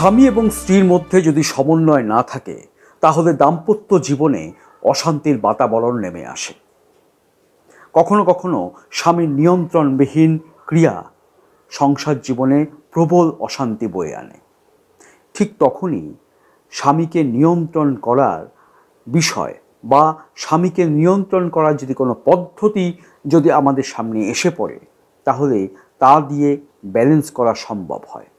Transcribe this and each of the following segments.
স্বামী এবং স্ত্রীর মধ্যে যদি সমন্বয় না থাকে তাহলে দাম্পত্য জীবনে অশান্তির বাতাবরণ নেমে আসে কখনো কখনো স্বামীর নিয়ন্ত্রণবিহীন ক্রিয়া সংসার জীবনে প্রবল অশান্তি বয়ে আনে ঠিক তখনই স্বামীকে নিয়ন্ত্রণ করার বিষয় বা স্বামীকে নিয়ন্ত্রণ করার যদি কোনো পদ্ধতি যদি আমাদের সামনে এসে পড়ে তাহলে তা দিয়ে ব্যালেন্স করা সম্ভব হয়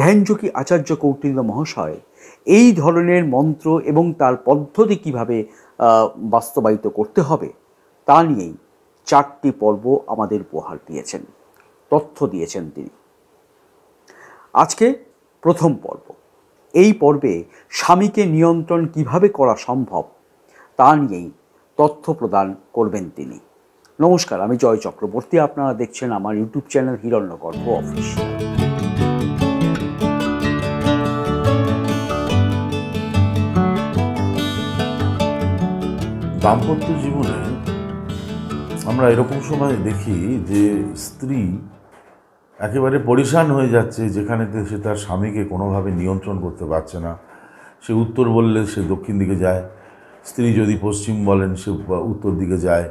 ধ্যানযোগী আচার্য কৌটিল্য মহাশয় এই ধরনের মন্ত্র এবং তার পদ্ধতি কিভাবে বাস্তবায়িত করতে হবে তা নিয়েই চারটি পর্ব আমাদের উপহার দিয়েছেন তথ্য দিয়েছেন তিনি আজকে প্রথম পর্ব এই পর্বে স্বামীকে নিয়ন্ত্রণ কিভাবে করা সম্ভব তা নিয়েই তথ্য প্রদান করবেন তিনি নমস্কার আমি জয় চক্রবর্তী আপনারা দেখছেন আমার ইউটিউব চ্যানেল হিরণ্যগর্ভ অফিস দাম্পত্য জীবনে আমরা এরকম সময় দেখি যে স্ত্রী একেবারে পরিশান হয়ে যাচ্ছে যেখানে সে তার স্বামীকে কোনোভাবে নিয়ন্ত্রণ করতে পারছে না সে উত্তর বললে সে দক্ষিণ দিকে যায় স্ত্রী যদি পশ্চিম বলেন সে উত্তর দিকে যায়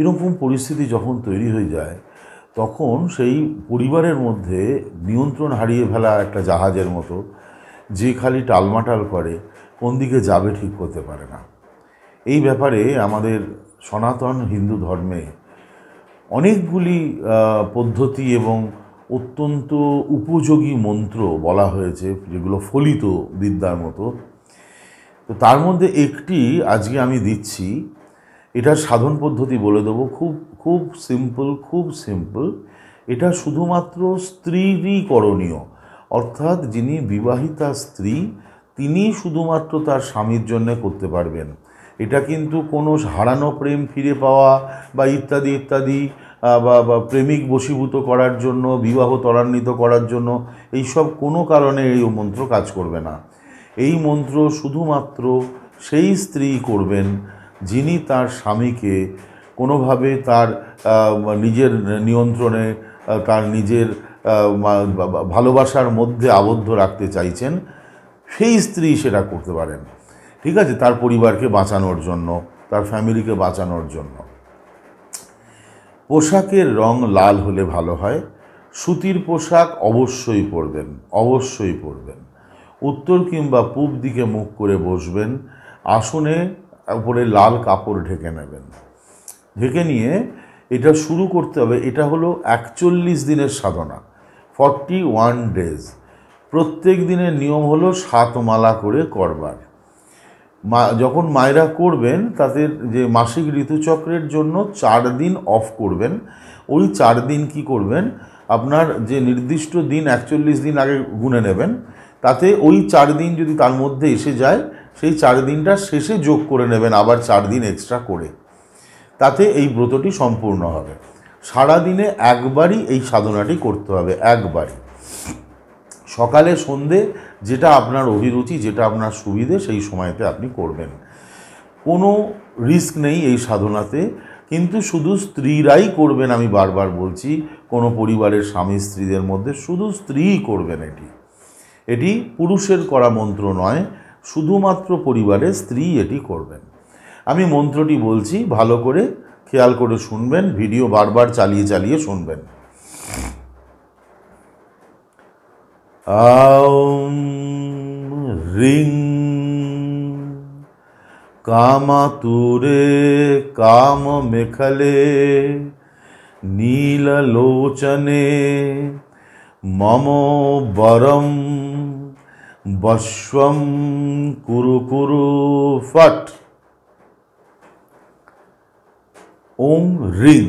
এরকম পরিস্থিতি যখন তৈরি হয়ে যায় তখন সেই পরিবারের মধ্যে নিয়ন্ত্রণ হারিয়ে ফেলা একটা জাহাজের মতো যে খালি টালমাটাল করে কোন দিকে যাবে ঠিক করতে পারে না এই ব্যাপারে আমাদের সনাতন হিন্দু ধর্মে অনেকগুলি পদ্ধতি এবং অত্যন্ত উপযোগী মন্ত্র বলা হয়েছে যেগুলো ফলিত বিদ্যার মতো তো তার মধ্যে একটি আজকে আমি দিচ্ছি এটার সাধন পদ্ধতি বলে দেবো খুব খুব সিম্পল খুব সিম্পল এটা শুধুমাত্র স্ত্রীরই করণীয় অর্থাৎ যিনি বিবাহিতা স্ত্রী তিনি শুধুমাত্র তার স্বামীর জন্য করতে পারবেন এটা কিন্তু কোনো হারানো প্রেম ফিরে পাওয়া বা ইত্যাদি ইত্যাদি বা প্রেমিক বশীভূত করার জন্য বিবাহ ত্বরান্বিত করার জন্য এই সব কোনো কারণে এই মন্ত্র কাজ করবে না এই মন্ত্র শুধুমাত্র সেই স্ত্রী করবেন যিনি তার স্বামীকে কোনোভাবে তার নিজের নিয়ন্ত্রণে তার নিজের ভালোবাসার মধ্যে আবদ্ধ রাখতে চাইছেন সেই স্ত্রী সেটা করতে পারেন ঠিক আছে তার পরিবারকে বাঁচানোর জন্য তার ফ্যামিলিকে বাঁচানোর জন্য পোশাকের রং লাল হলে ভালো হয় সুতির পোশাক অবশ্যই পরবেন অবশ্যই পরবেন উত্তর কিংবা পূব দিকে মুখ করে বসবেন আসনে উপরে লাল কাপড় ঢেকে নেবেন ঢেকে নিয়ে এটা শুরু করতে হবে এটা হলো একচল্লিশ দিনের সাধনা ফর্টি ওয়ান ডেজ প্রত্যেক দিনের নিয়ম হলো সাত মালা করে করবার মা যখন মায়েরা করবেন তাদের যে মাসিক ঋতুচক্রের জন্য চার দিন অফ করবেন ওই চার দিন কি করবেন আপনার যে নির্দিষ্ট দিন একচল্লিশ দিন আগে গুনে নেবেন তাতে ওই চার দিন যদি তার মধ্যে এসে যায় সেই চার দিনটা শেষে যোগ করে নেবেন আবার চার দিন এক্সট্রা করে তাতে এই ব্রতটি সম্পূর্ণ হবে সারা দিনে একবারই এই সাধনাটি করতে হবে একবারই সকালে সন্ধে যেটা আপনার অভিরুচি যেটা আপনার সুবিধে সেই সময়তে আপনি করবেন কোনো রিস্ক নেই এই সাধনাতে কিন্তু শুধু স্ত্রীরাই করবেন আমি বারবার বলছি কোনো পরিবারের স্বামী স্ত্রীদের মধ্যে শুধু স্ত্রীই করবেন এটি এটি পুরুষের করা মন্ত্র নয় শুধুমাত্র পরিবারের স্ত্রী এটি করবেন আমি মন্ত্রটি বলছি ভালো করে খেয়াল করে শুনবেন ভিডিও বারবার চালিয়ে চালিয়ে শুনবেন আম রিং কামাতুরে কাম মেখলে নীললোচনে মম বরম বস্বম কুরু কুরু ফট ওম রিং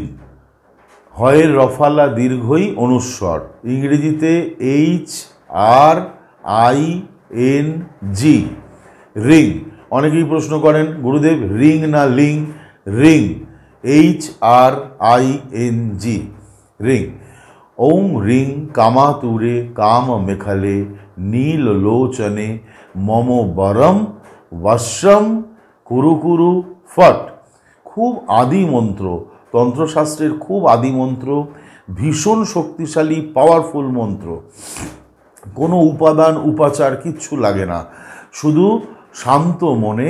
হয় রফালা দীর্ঘই অনুস্বর ইংরেজিতে H R I N G রিং অনেকেই প্রশ্ন করেন গুরুদেব রিং না লিং রিং H R I N G রিং ওং রিং কামাতুরে কাম মেখালে নীল লোচনে মম বরম বশ্রম কুরুকুরু ফট খুব আদি মন্ত্র তন্ত্রশাস্ত্রের খুব আদি মন্ত্র ভীষণ শক্তিশালী পাওয়ারফুল মন্ত্র কোনো উপাদান উপাচার কিচ্ছু লাগে না শুধু শান্ত মনে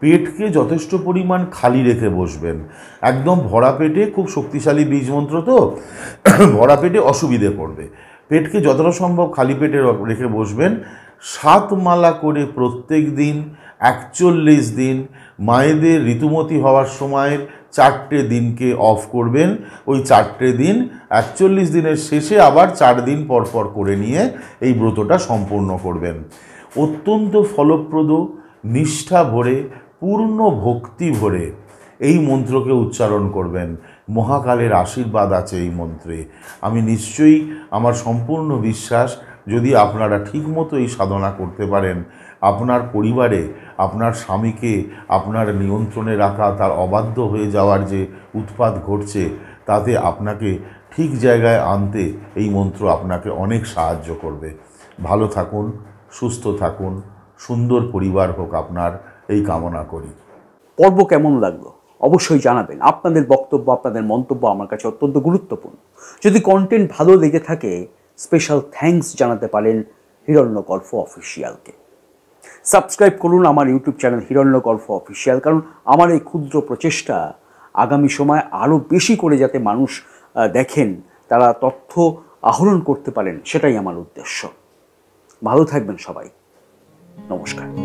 পেটকে যথেষ্ট পরিমাণ খালি রেখে বসবেন একদম ভরা পেটে খুব শক্তিশালী বীজ মন্ত্র তো ভরা পেটে অসুবিধে পড়বে পেটকে যতটা সম্ভব খালি পেটে রেখে বসবেন সাত মালা করে প্রত্যেক দিন একচল্লিশ দিন মায়েদের ঋতুমতি হওয়ার সময় চারটে দিনকে অফ করবেন ওই চারটে দিন একচল্লিশ দিনের শেষে আবার চার দিন পর পর করে নিয়ে এই ব্রতটা সম্পূর্ণ করবেন অত্যন্ত ফলপ্রদ নিষ্ঠা ভরে পূর্ণ ভক্তি ভরে এই মন্ত্রকে উচ্চারণ করবেন মহাকালের আশীর্বাদ আছে এই মন্ত্রে আমি নিশ্চয়ই আমার সম্পূর্ণ বিশ্বাস যদি আপনারা ঠিকমতো এই সাধনা করতে পারেন আপনার পরিবারে আপনার স্বামীকে আপনার নিয়ন্ত্রণে রাখা তার অবাধ্য হয়ে যাওয়ার যে উৎপাত ঘটছে তাতে আপনাকে ঠিক জায়গায় আনতে এই মন্ত্র আপনাকে অনেক সাহায্য করবে ভালো থাকুন সুস্থ থাকুন সুন্দর পরিবার হোক আপনার এই কামনা করি পর্ব কেমন লাগলো অবশ্যই জানাবেন আপনাদের বক্তব্য আপনাদের মন্তব্য আমার কাছে অত্যন্ত গুরুত্বপূর্ণ যদি কন্টেন্ট ভালো লেগে থাকে স্পেশাল থ্যাঙ্কস জানাতে পারেন হিরণ্যকল্প অফিসিয়ালকে সাবস্ক্রাইব করুন আমার ইউটিউব চ্যানেল হিরণ্যকল্প অফিসিয়াল কারণ আমার এই ক্ষুদ্র প্রচেষ্টা আগামী সময় আরও বেশি করে যাতে মানুষ দেখেন তারা তথ্য আহরণ করতে পারেন সেটাই আমার উদ্দেশ্য ভালো থাকবেন সবাই নমস্কার